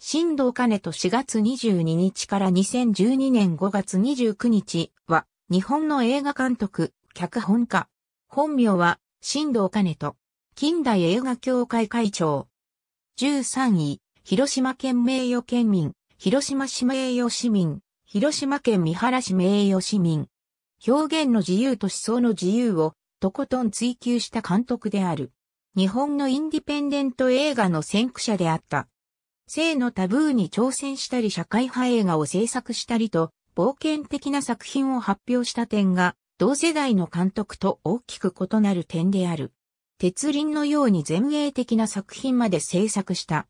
新藤兼と4月22日から2012年5月29日は、日本の映画監督、脚本家。本名は、新藤兼と、近代映画協会会長。13位、広島県名誉県民、広島市名誉市民、広島県三原市名誉市民。表現の自由と思想の自由を、とことん追求した監督である。日本のインディペンデント映画の先駆者であった。性のタブーに挑戦したり社会派映画を制作したりと、冒険的な作品を発表した点が、同世代の監督と大きく異なる点である。鉄輪のように前衛的な作品まで制作した。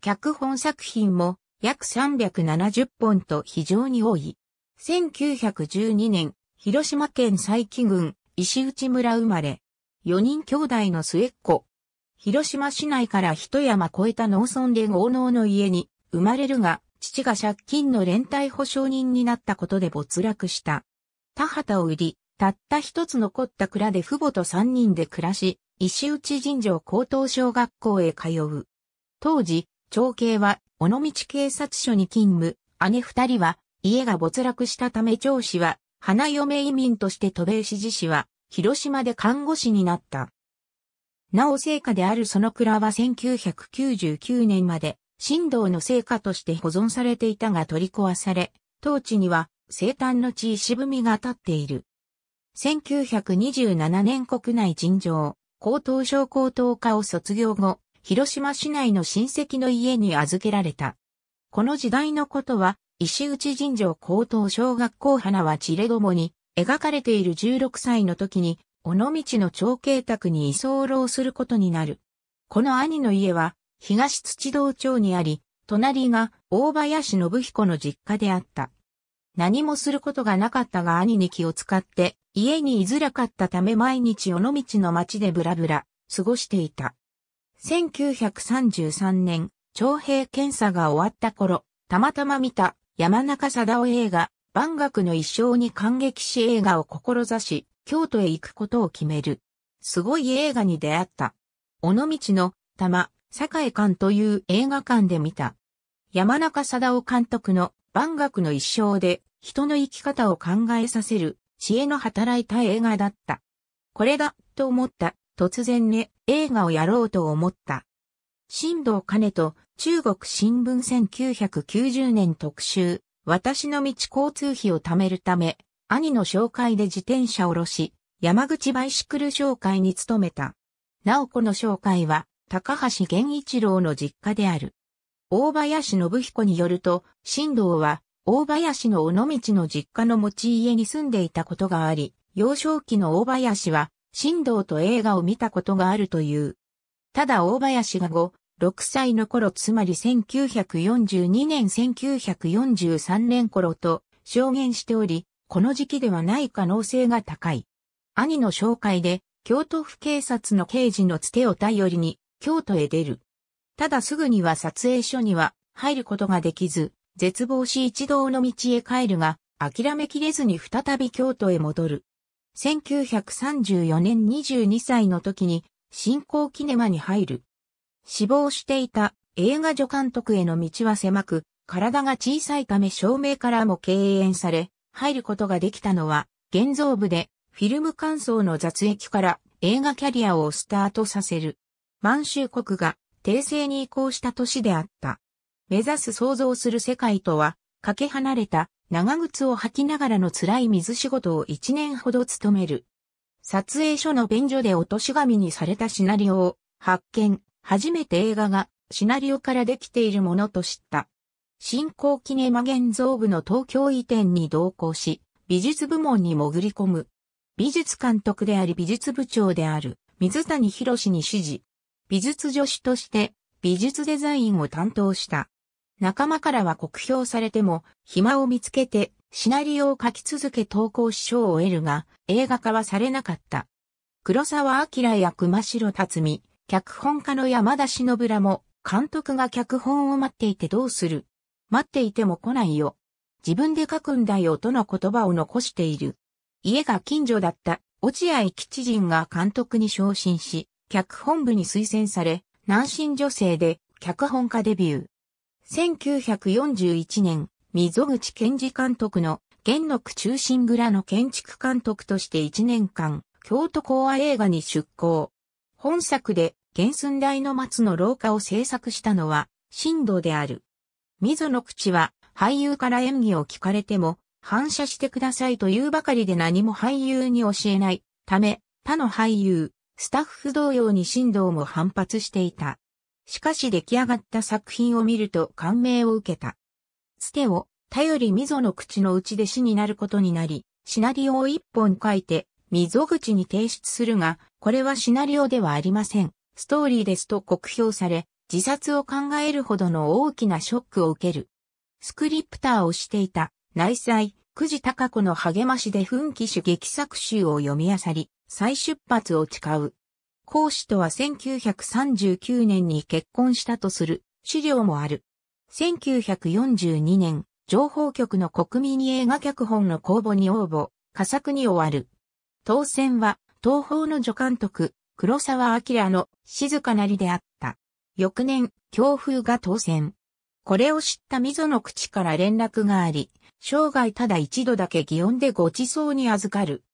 脚本作品も約370本と非常に多い。1912年、広島県佐伯郡石内村生まれ。4人兄弟の末っ子、広島市内から一山越えた農村で豪農の家に生まれるが、父が借金の連帯保証人になったことで没落した。田畑を売り、たった一つ残った蔵で父母と三人で暮らし、石内尋常高等小学校へ通う。当時、長兄は、尾道警察署に勤務、姉二人は、家が没落したため長氏は、花嫁移民として渡米支持氏は、広島で看護師になった。なお聖火であるその蔵は1999年まで、神道の聖火として保存されていたが取り壊され、当地には生誕の地石踏みが立っている。1927年国内尋常、高等小高等科を卒業後、広島市内の親戚の家に預けられた。この時代のことは、石内尋常高等小学校花はちれどもに、描かれている16歳の時に尾道の長慶宅に居候することになる。この兄の家は、東土道町にあり、隣が大林信彦の実家であった。何もすることがなかったが兄に気を使って、家に居づらかったため毎日尾道の町でブラブラ過ごしていた。1933年、徴兵検査が終わった頃、たまたま見た山中貞夫映画、万学の一生に感激し映画を志し、京都へ行くことを決める。すごい映画に出会った。尾道の玉、堺館という映画館で見た。山中貞夫監督の万学の一生で人の生き方を考えさせる知恵の働いた映画だった。これだと思った。突然ね、映画をやろうと思った。新藤兼と中国新聞1990年特集、私の道交通費を貯めるため、兄の紹介で自転車を下ろし、山口バイシクル商会に勤めた。なおこの紹介は、高橋源一郎の実家である。大林信彦によると、新道は、大林の尾道の実家の持ち家に住んでいたことがあり、幼少期の大林は、新道と映画を見たことがあるという。ただ大林が後、6歳の頃つまり1942年1943年頃と証言しており、この時期ではない可能性が高い。兄の紹介で、京都府警察の刑事のつてを頼りに、京都へ出る。ただすぐには撮影所には入ることができず、絶望し一同の道へ帰るが、諦めきれずに再び京都へ戻る。1934年22歳の時に、新興キネマに入る。死亡していた映画助監督への道は狭く、体が小さいため照明からも敬遠され、入ることができたのは、現像部でフィルム乾燥の雑液から映画キャリアをスタートさせる。満州国が帝政に移行した年であった。目指す想像する世界とは、かけ離れた長靴を履きながらの辛い水仕事を一年ほど務める。撮影所の便所で落とし紙にされたシナリオを発見、初めて映画がシナリオからできているものと知った。新興キネマ現像部の東京移転に同行し、美術部門に潜り込む。美術監督であり美術部長である水谷博史に指示。美術助手として美術デザインを担当した。仲間からは酷評されても、暇を見つけてシナリオを書き続け投稿師賞を得るが、映画化はされなかった。黒沢明や熊代辰巳、脚本家の山田忍らも、監督が脚本を待っていてどうする待っていても来ないよ。自分で書くんだよとの言葉を残している。家が近所だった落合吉人が監督に昇進し、脚本部に推薦され、南進女性で脚本家デビュー。1941年、溝口健二監督の玄の区中心蔵の建築監督として1年間、京都講和映画に出向。本作で原寸大の松の廊下を制作したのは、新道である。溝の口は俳優から演技を聞かれても反射してくださいと言うばかりで何も俳優に教えないため他の俳優、スタッフ同様に振動も反発していた。しかし出来上がった作品を見ると感銘を受けた。つてを頼り溝の口のうちで死になることになり、シナリオを一本書いて溝口に提出するが、これはシナリオではありません。ストーリーですと酷評され、自殺を考えるほどの大きなショックを受ける。スクリプターをしていた内妻、久慈高子の励ましで奮起手劇作集を読み漁り、再出発を誓う。講師とは1939年に結婚したとする資料もある。1942年、情報局の国民映画脚本の公募に応募、佳作に終わる。当選は、東方の助監督、黒沢明の静かなりであった。翌年、強風が当選。これを知った溝の口から連絡があり、生涯ただ一度だけ祇園でご馳走に預かる。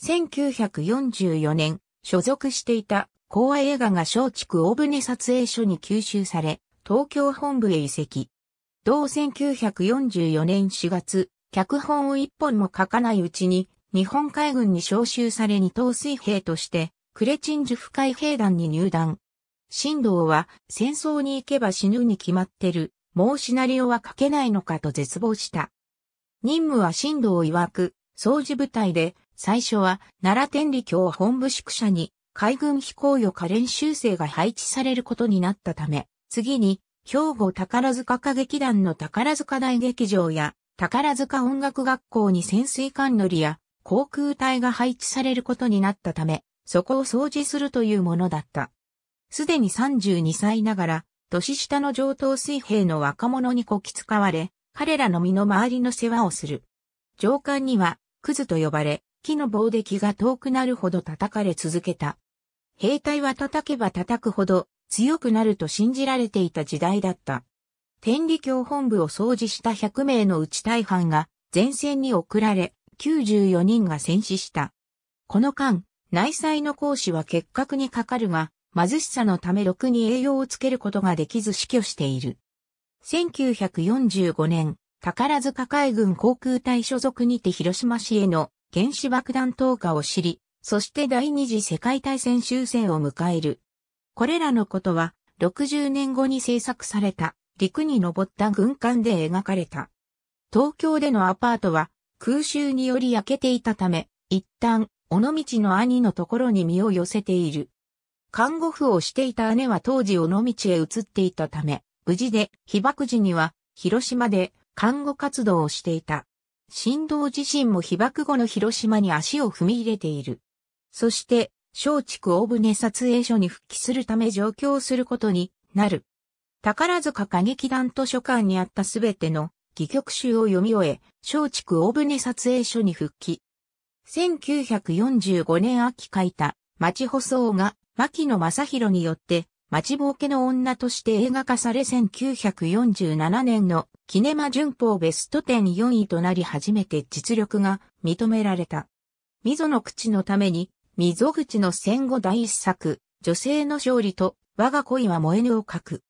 1944年、所属していた公和映画が松竹大船撮影所に吸収され、東京本部へ移籍。同1944年4月、脚本を一本も書かないうちに、日本海軍に召集され二等水兵として、クレチンジュフ海兵団に入団。神道は戦争に行けば死ぬに決まってる。もうシナリオは書けないのかと絶望した。任務は神道曰く、掃除部隊で、最初は奈良天理教本部宿舎に海軍飛行予科練習生が配置されることになったため、次に兵庫宝塚歌劇団の宝塚大劇場や宝塚音楽学校に潜水艦乗りや航空隊が配置されることになったため、そこを掃除するというものだった。すでに32歳ながら、年下の上等水兵の若者にこき使われ、彼らの身の回りの世話をする。上官には、クズと呼ばれ、木の棒で気が遠くなるほど叩かれ続けた。兵隊は叩けば叩くほど強くなると信じられていた時代だった。天理教本部を掃除した100名のうち大半が前線に送られ、94人が戦死した。この間、内災の講師は結核にかかるが、貧しさのためろくに栄養をつけることができず死去している。1945年、宝塚海軍航空隊所属にて広島市への原子爆弾投下を知り、そして第二次世界大戦終戦を迎える。これらのことは、60年後に制作された、陸に登った軍艦で描かれた。東京でのアパートは、空襲により焼けていたため、一旦、尾道の兄のところに身を寄せている。看護婦をしていた姉は当時尾道へ移っていたため、無事で被爆時には広島で看護活動をしていた。振動自身も被爆後の広島に足を踏み入れている。そして、松竹大船撮影所に復帰するため上京することになる。宝塚歌劇団図書館にあったすべての戯曲集を読み終え、松竹大船撮影所に復帰。1945年秋書いた町舗装が牧野正宏によって町ぼうけの女として映画化され1947年のキネマ旬報ベスト10 4位となり初めて実力が認められた。溝の口のために、溝口の戦後第一作、女性の勝利と我が恋は燃えぬを書く。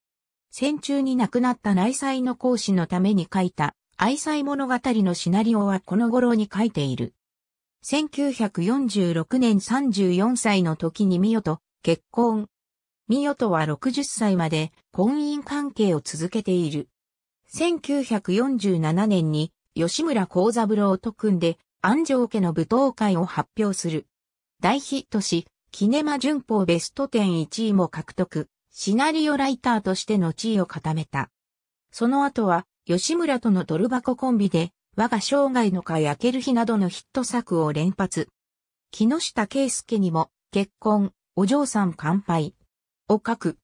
戦中に亡くなった内妻の講師のために書いた愛妻物語のシナリオはこの頃に書いている。1946年34歳の時にミヨと結婚。ミヨとは60歳まで婚姻関係を続けている。1947年に吉村幸三郎と組んで安城家の舞踏会を発表する。大ヒットし、キネマ旬報ベスト10 1位も獲得、シナリオライターとしての地位を固めた。その後は、吉村とのドル箱コンビで、我が生涯のか焼ける日などのヒット作を連発。木下圭介にも、結婚、お嬢さん乾杯、を書く。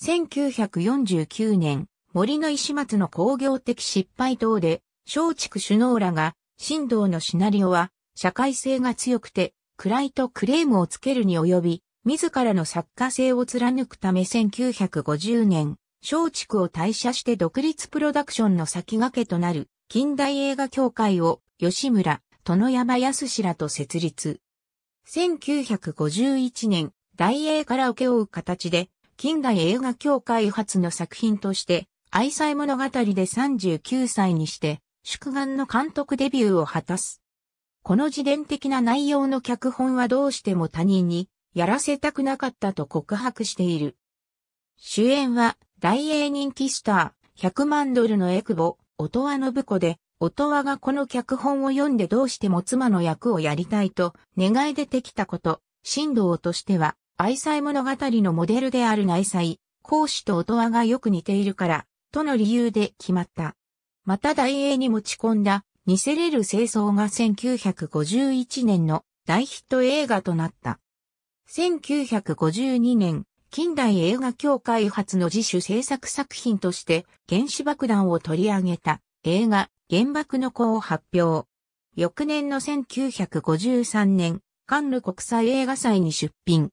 1949年、森の石松の工業的失敗等で、松竹首脳らが、神道のシナリオは、社会性が強くて、暗いとクレームをつけるに及び、自らの作家性を貫くため1950年、松竹を退社して独立プロダクションの先駆けとなる、近代映画協会を吉村、殿山康らと設立。1951年、大映から請け負う形で、近代映画協会発の作品として、愛妻物語で39歳にして、祝願の監督デビューを果たす。この自伝的な内容の脚本はどうしても他人にやらせたくなかったと告白している。主演は大英人気スター100万ドルのエクボ、音羽信子で、音羽がこの脚本を読んでどうしても妻の役をやりたいと願い出てきたこと、神道としては、愛妻物語のモデルである内妻、講子と音羽がよく似ているから、との理由で決まった。また大英に持ち込んだ、似せれる清掃が1951年の大ヒット映画となった。1952年、近代映画協会発の自主制作作品として原子爆弾を取り上げた映画原爆の子を発表。翌年の1953年、カンヌ国際映画祭に出品。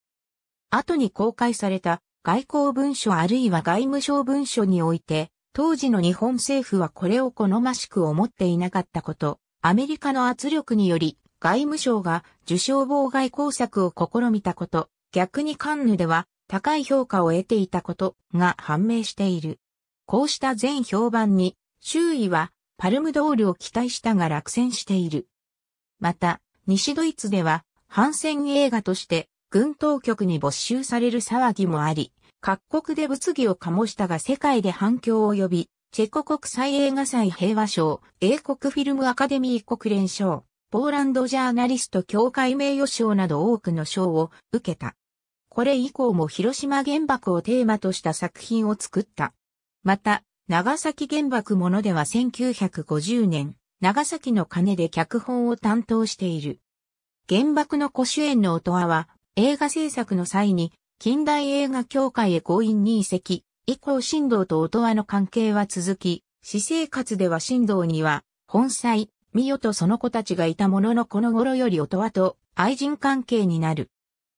後に公開された外交文書あるいは外務省文書において、当時の日本政府はこれを好ましく思っていなかったこと、アメリカの圧力により外務省が受賞妨害工作を試みたこと、逆にカンヌでは高い評価を得ていたことが判明している。こうした全評判に、周囲はパルムドールを期待したが落選している。また、西ドイツでは、反戦映画として、軍当局に没収される騒ぎもあり、各国で物議を醸したが世界で反響を呼び、チェコ国際映画祭平和賞、英国フィルムアカデミー国連賞、ポーランドジャーナリスト協会名誉賞など多くの賞を受けた。これ以降も広島原爆をテーマとした作品を作った。また、長崎原爆ものでは1950年、長崎の鐘で脚本を担当している。原爆の古主演の音羽は、映画制作の際に、近代映画協会へ強引に移籍、以降新道と音羽の関係は続き、私生活では新道には、本妻、美代とその子たちがいたもののこの頃より音羽と愛人関係になる。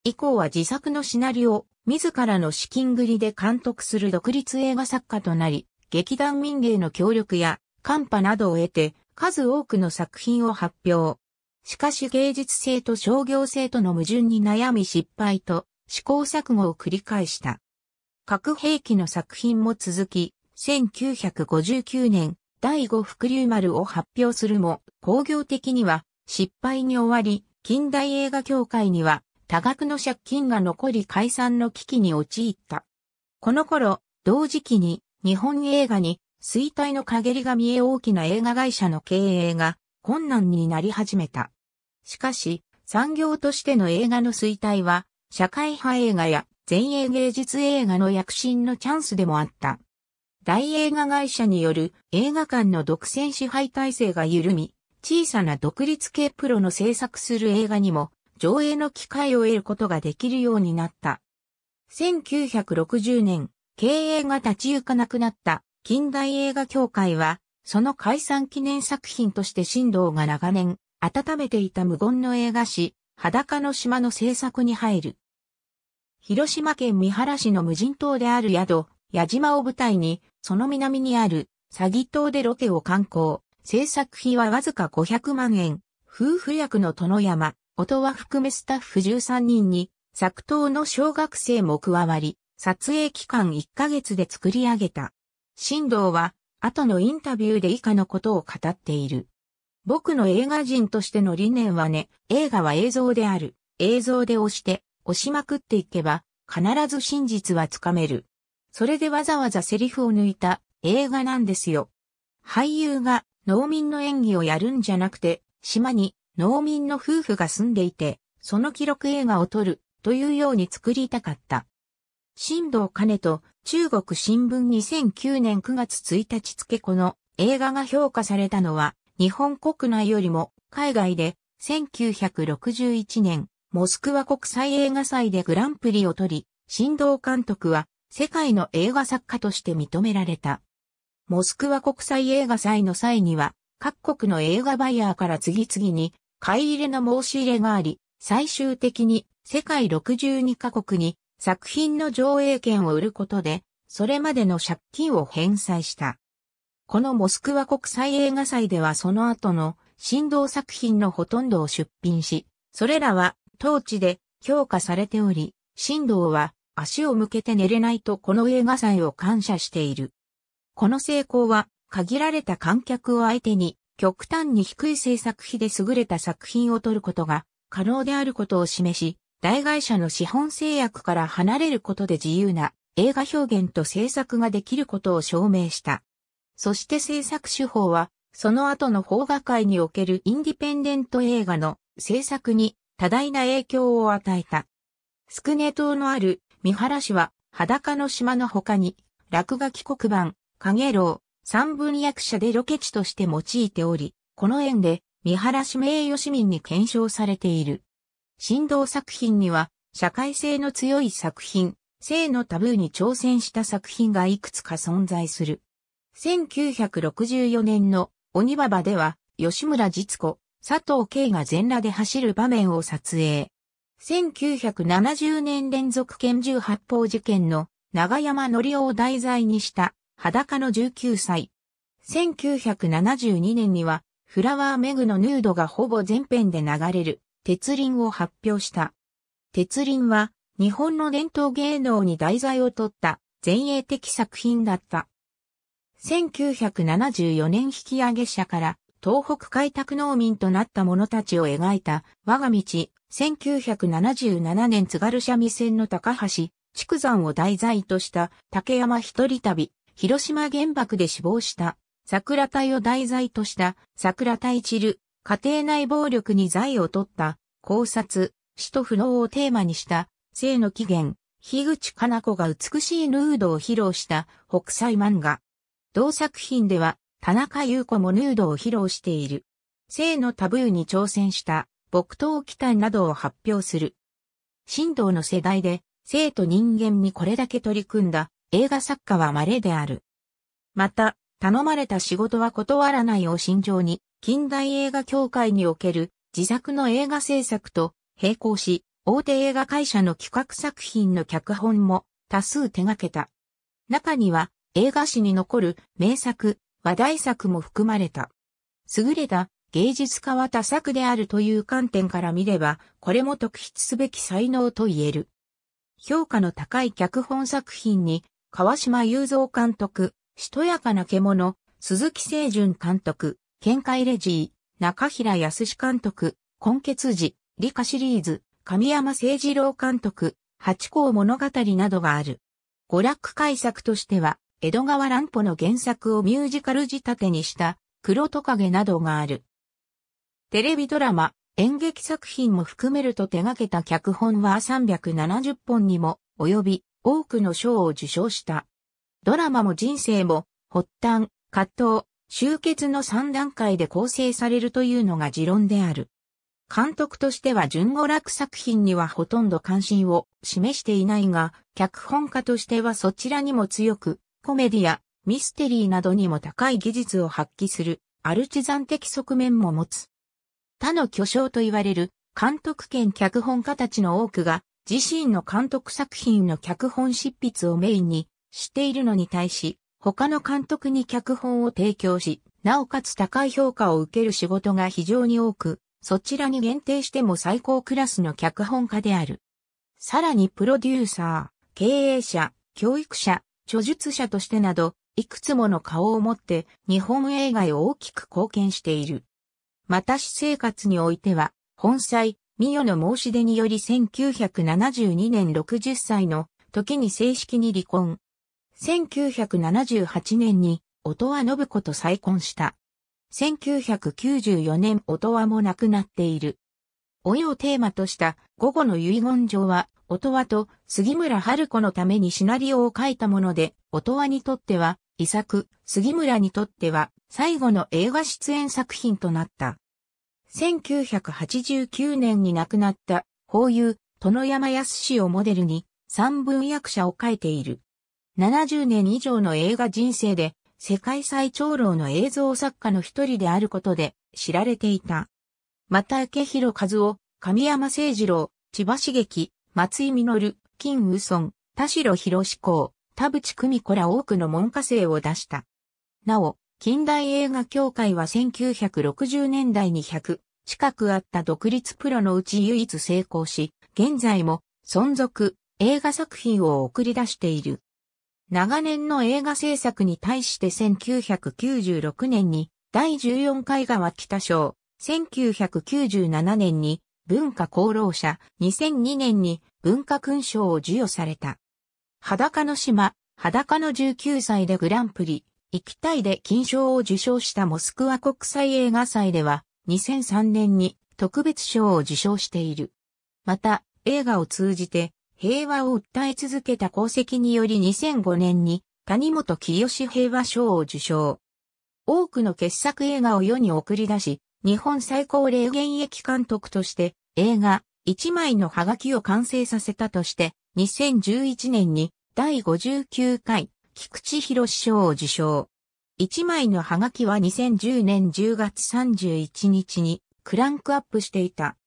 以降は自作のシナリオ、自らの資金繰りで監督する独立映画作家となり、劇団民芸の協力や、カ波などを得て、数多くの作品を発表。しかし芸術性と商業性との矛盾に悩み失敗と試行錯誤を繰り返した。核兵器の作品も続き、1959年第五福竜丸を発表するも、工業的には失敗に終わり、近代映画協会には多額の借金が残り解散の危機に陥った。この頃、同時期に日本映画に衰退の陰りが見え大きな映画会社の経営が困難になり始めた。しかし、産業としての映画の衰退は、社会派映画や前衛芸術映画の躍進のチャンスでもあった。大映画会社による映画館の独占支配体制が緩み、小さな独立系プロの制作する映画にも上映の機会を得ることができるようになった。1960年、経営が立ち行かなくなった近代映画協会は、その解散記念作品として振藤が長年、温めていた無言の映画誌、裸の島の制作に入る。広島県三原市の無人島である宿、矢島を舞台に、その南にある、詐欺島でロケを観光。制作費はわずか500万円。夫婦役の殿山、音は含めスタッフ13人に、作刀の小学生も加わり、撮影期間1ヶ月で作り上げた。新道は、後のインタビューで以下のことを語っている。僕の映画人としての理念はね、映画は映像である。映像で押して、押しまくっていけば、必ず真実はつかめる。それでわざわざセリフを抜いた映画なんですよ。俳優が農民の演技をやるんじゃなくて、島に農民の夫婦が住んでいて、その記録映画を撮るというように作りたかった。新道兼と中国新聞2009年9月1日付この映画が評価されたのは日本国内よりも海外で1961年モスクワ国際映画祭でグランプリを取り、新道監督は世界の映画作家として認められた。モスクワ国際映画祭の際には各国の映画バイヤーから次々に買い入れの申し入れがあり、最終的に世界62カ国に作品の上映権を売ることで、それまでの借金を返済した。このモスクワ国際映画祭ではその後の振動作品のほとんどを出品し、それらは当地で評価されており、振動は足を向けて寝れないとこの映画祭を感謝している。この成功は限られた観客を相手に極端に低い制作費で優れた作品を撮ることが可能であることを示し、大会社の資本制約から離れることで自由な映画表現と制作ができることを証明した。そして制作手法は、その後の邦画界におけるインディペンデント映画の制作に多大な影響を与えた。スクネ島のある三原市は裸の島の他に落書き黒板、影楼、三文役者でロケ地として用いており、この縁で三原氏名誉市民に検証されている。振動作品には社会性の強い作品、性のタブーに挑戦した作品がいくつか存在する。1964年の鬼ババでは吉村実子、佐藤慶が全裸で走る場面を撮影。1970年連続拳銃発砲事件の長山則夫を題材にした裸の19歳。1972年には、フラワーメグのヌードがほぼ全編で流れる、鉄輪を発表した。鉄輪は、日本の伝統芸能に題材を取った前衛的作品だった。1974年引き上げ者から東北開拓農民となった者たちを描いた我が道、1977年津軽三味線の高橋、畜山を題材とした竹山一人旅、広島原爆で死亡した桜隊を題材とした桜隊散る家庭内暴力に罪を取った考察、死と不能をテーマにした生の起源、樋口かな子が美しいヌードを披露した北斎漫画。同作品では田中優子もヌードを披露している。生のタブーに挑戦した木刀期待などを発表する。神道の世代で生と人間にこれだけ取り組んだ映画作家は稀である。また、頼まれた仕事は断らないを心情に、近代映画協会における自作の映画制作と並行し、大手映画会社の企画作品の脚本も多数手掛けた。中には映画史に残る名作、話題作も含まれた。優れた芸術家は多作であるという観点から見れば、これも特筆すべき才能と言える。評価の高い脚本作品に川島雄三監督、しとやかな獣、鈴木清純監督、見解レジー、中平康監督、根血寺、理科シリーズ、神山誠二郎監督、八甲物語などがある。娯楽改作としては、江戸川乱歩の原作をミュージカル仕立てにした、黒トカゲなどがある。テレビドラマ、演劇作品も含めると手掛けた脚本は370本にも及び、多くの賞を受賞した。ドラマも人生も、発端、葛藤、集結の3段階で構成されるというのが持論である。監督としては純娯楽作品にはほとんど関心を示していないが、脚本家としてはそちらにも強く、コメディア、ミステリーなどにも高い技術を発揮する、アルチザン的側面も持つ。他の巨匠と言われる、監督兼脚本家たちの多くが、自身の監督作品の脚本執筆をメインにしているのに対し、他の監督に脚本を提供し、なおかつ高い評価を受ける仕事が非常に多く、そちらに限定しても最高クラスの脚本家である。さらにプロデューサー、経営者、教育者、著述者としてなど、いくつもの顔を持って日本映画へ大きく貢献している。また私生活においては、本妻、ミヨの申し出により1972年60歳の時に正式に離婚。1978年に、音羽信子と再婚した。1994年音羽も亡くなっている。おいをテーマとした午後の遺言状は、音羽と杉村春子のためにシナリオを書いたもので、音羽にとっては、遺作、杉村にとっては、最後の映画出演作品となった。1989年に亡くなった法友、殿山康氏をモデルに三文役者を書いている。70年以上の映画人生で世界最長老の映像作家の一人であることで知られていた。また、池広和夫、神山誠二郎、千葉茂樹、松井実、金宇村、田代博志公、田淵久美子ら多くの文科生を出した。なお、近代映画協会は1960年代に100近くあった独立プロのうち唯一成功し、現在も存続映画作品を送り出している。長年の映画制作に対して1996年に第14回川北賞、1997年に文化功労者、2002年に文化勲章を授与された。裸の島、裸の19歳でグランプリ、行きたいで金賞を受賞したモスクワ国際映画祭では、2003年に特別賞を受賞している。また、映画を通じて平和を訴え続けた功績により2005年に谷本清平和賞を受賞。多くの傑作映画を世に送り出し、日本最高齢現役監督として映画一枚のハガキを完成させたとして、2011年に第59回菊池博賞を受賞。一枚のハガキは2010年10月31日にクランクアップしていた。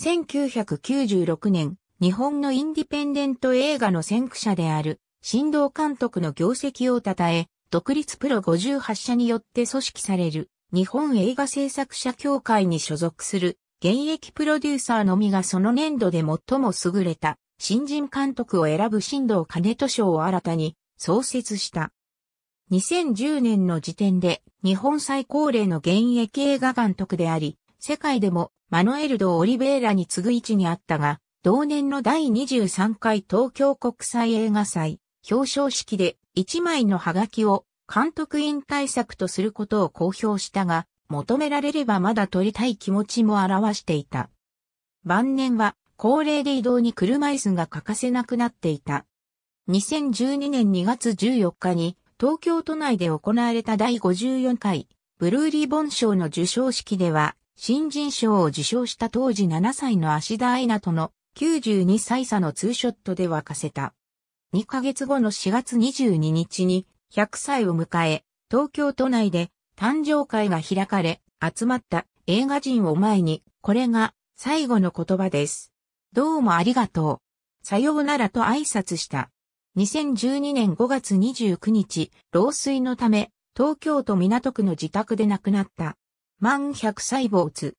1996年、日本のインディペンデント映画の先駆者である、新藤監督の業績を称え、独立プロ58社によって組織される、日本映画制作者協会に所属する、現役プロデューサーのみがその年度で最も優れた、新人監督を選ぶ新藤金人賞を新たに、創設した。2010年の時点で日本最高齢の現役映画監督であり、世界でもマノエルド・オリベーラに次ぐ位置にあったが、同年の第23回東京国際映画祭表彰式で1枚のハガキを監督引退作とすることを公表したが、求められればまだ撮りたい気持ちも表していた。晩年は高齢で移動に車椅子が欠かせなくなっていた。2012年2月14日に東京都内で行われた第54回ブルーリボン賞の受賞式では新人賞を受賞した当時7歳の足田愛菜との92歳差のツーショットで沸かせた。2ヶ月後の4月22日に100歳を迎え、東京都内で誕生会が開かれ、集まった映画人を前に、これが最後の言葉です。どうもありがとう。さようならと挨拶した。2012年5月29日、老衰のため、東京都港区の自宅で亡くなった。満100歳没。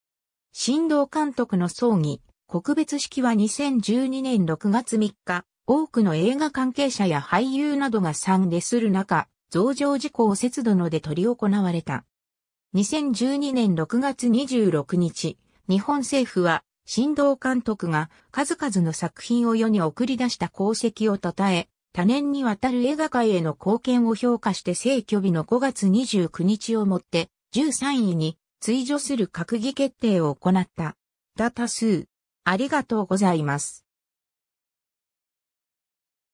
新藤監督の葬儀、告別式は2012年6月3日、多くの映画関係者や俳優などが参列する中、増上事故を節度ので取り行われた。2012年6月26日、日本政府は、新道監督が数々の作品を世に送り出した功績を称え、多年にわたる映画界への貢献を評価して正虚日の5月29日をもって、13位に追助する閣議決定を行った。だ多数。ありがとうございます。